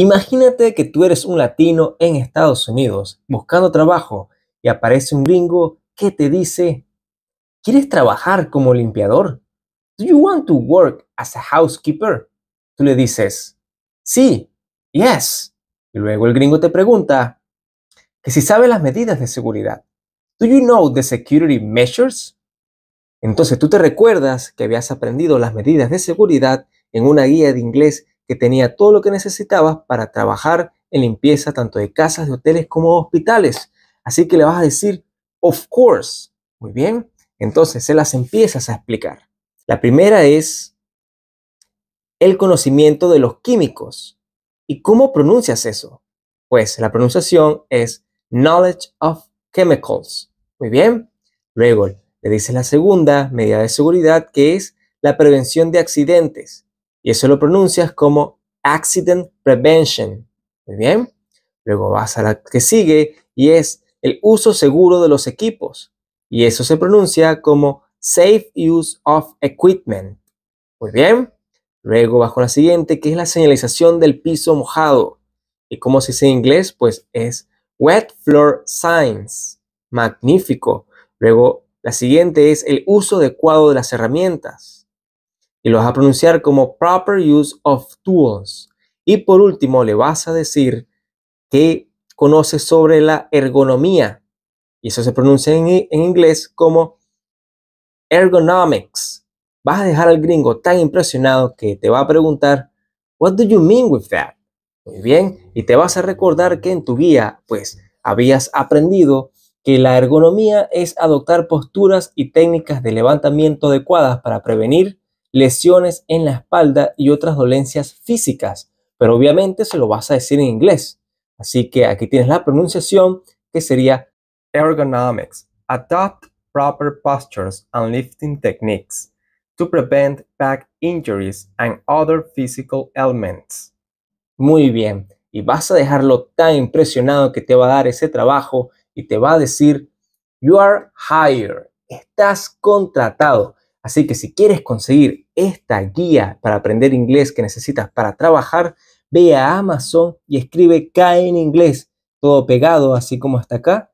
Imagínate que tú eres un latino en Estados Unidos buscando trabajo y aparece un gringo que te dice, ¿quieres trabajar como limpiador? ¿Do you want to work as a housekeeper? Tú le dices, sí, yes. Y luego el gringo te pregunta, que si sabe las medidas de seguridad. ¿Do you know the security measures? Entonces tú te recuerdas que habías aprendido las medidas de seguridad en una guía de inglés que tenía todo lo que necesitaba para trabajar en limpieza tanto de casas, de hoteles como de hospitales. Así que le vas a decir, of course. Muy bien. Entonces se las empiezas a explicar. La primera es el conocimiento de los químicos. ¿Y cómo pronuncias eso? Pues la pronunciación es knowledge of chemicals. Muy bien. Luego le dices la segunda medida de seguridad que es la prevención de accidentes. Y eso lo pronuncias como accident prevention. Muy bien. Luego vas a la que sigue y es el uso seguro de los equipos. Y eso se pronuncia como safe use of equipment. Muy bien. Luego vas con la siguiente, que es la señalización del piso mojado. ¿Y cómo se dice en inglés? Pues es wet floor signs. Magnífico. Luego, la siguiente es el uso adecuado de las herramientas lo vas a pronunciar como proper use of tools. Y por último, le vas a decir que conoces sobre la ergonomía. Y eso se pronuncia en, en inglés como ergonomics. Vas a dejar al gringo tan impresionado que te va a preguntar, what do you mean with that? Muy bien, y te vas a recordar que en tu guía, pues, habías aprendido que la ergonomía es adoptar posturas y técnicas de levantamiento adecuadas para prevenir lesiones en la espalda y otras dolencias físicas, pero obviamente se lo vas a decir en inglés. Así que aquí tienes la pronunciación que sería ergonomics. Adopt proper postures and lifting techniques to prevent back injuries and other physical ailments. Muy bien, y vas a dejarlo tan impresionado que te va a dar ese trabajo y te va a decir, you are hired, estás contratado. Así que si quieres conseguir esta guía para aprender inglés que necesitas para trabajar, ve a Amazon y escribe K en inglés, todo pegado así como hasta acá.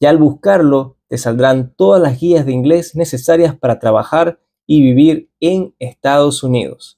Y al buscarlo te saldrán todas las guías de inglés necesarias para trabajar y vivir en Estados Unidos.